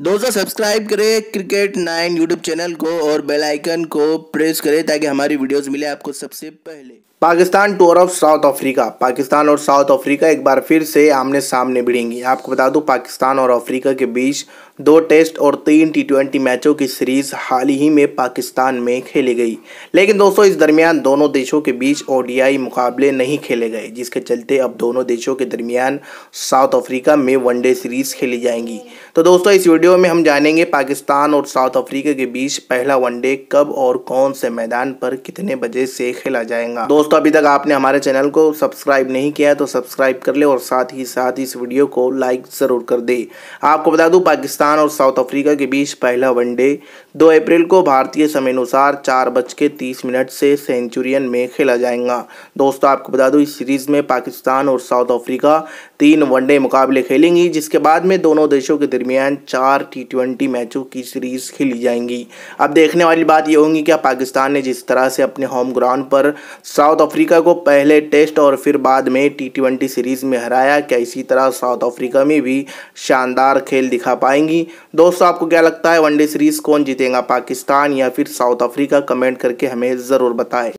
दोस्तों सब्सक्राइब करें cricket nine YouTube channel को और बेल आइकन को प्रेस करें ताकि हमारी वीडियोस मिले आपको सबसे पहले Pakistan tour of South Africa Pakistan और साउथ अफ्रीका एक बार फिर से आमने सामने भिड़ेंगी आपको बता दूं पाकिस्तान और अफ्रीका के बीच दो टेस्ट और तीन टी ट्वेंटी मैचों की सीरीज हाल ही में पाकिस्तान में खेली गई लेकिन दोस्तों इस दरमियान दोनों देशों के बीच ओडीआई मुकाबले नहीं खेले गए जिसके चलते अब दोनों देशों के दरमियान साउथ अफ्रीका में वनडे सीरीज खेली जाएंगी तो दोस्तों इस वीडियो में हम जानेंगे पाकिस्तान और साउथ अफ्रीका के बीच पहला वनडे कब और कौन से मैदान पर कितने बजे से खेला जाएगा दोस्तों दोस्तों अभी तक आपने हमारे चैनल को सब्सक्राइब नहीं किया है तो सब्सक्राइब कर ले और साथ ही साथ इस वीडियो को लाइक ज़रूर कर दे आपको बता दूं पाकिस्तान और साउथ अफ्रीका के बीच पहला वनडे 2 अप्रैल को भारतीय समयानुसार चार बज के तीस मिनट से सेंचुरियन में खेला जाएगा दोस्तों आपको बता दूँ इस सीरीज़ में पाकिस्तान और साउथ अफ्रीका तीन वनडे मुकाबले खेलेंगी जिसके बाद में दोनों देशों के दरमियान चार टी मैचों की सीरीज़ खेली जाएंगी अब देखने वाली बात ये होगी क्या पाकिस्तान ने जिस तरह से अपने होम ग्राउंड पर साउथ अफ्रीका को पहले टेस्ट और फिर बाद में टी ट्वेंटी सीरीज़ में हराया क्या इसी तरह साउथ अफ्रीका में भी शानदार खेल दिखा पाएंगी दोस्तों आपको क्या लगता है वनडे सीरीज़ कौन जीतेगा पाकिस्तान या फिर साउथ अफ्रीका कमेंट करके हमें ज़रूर बताएं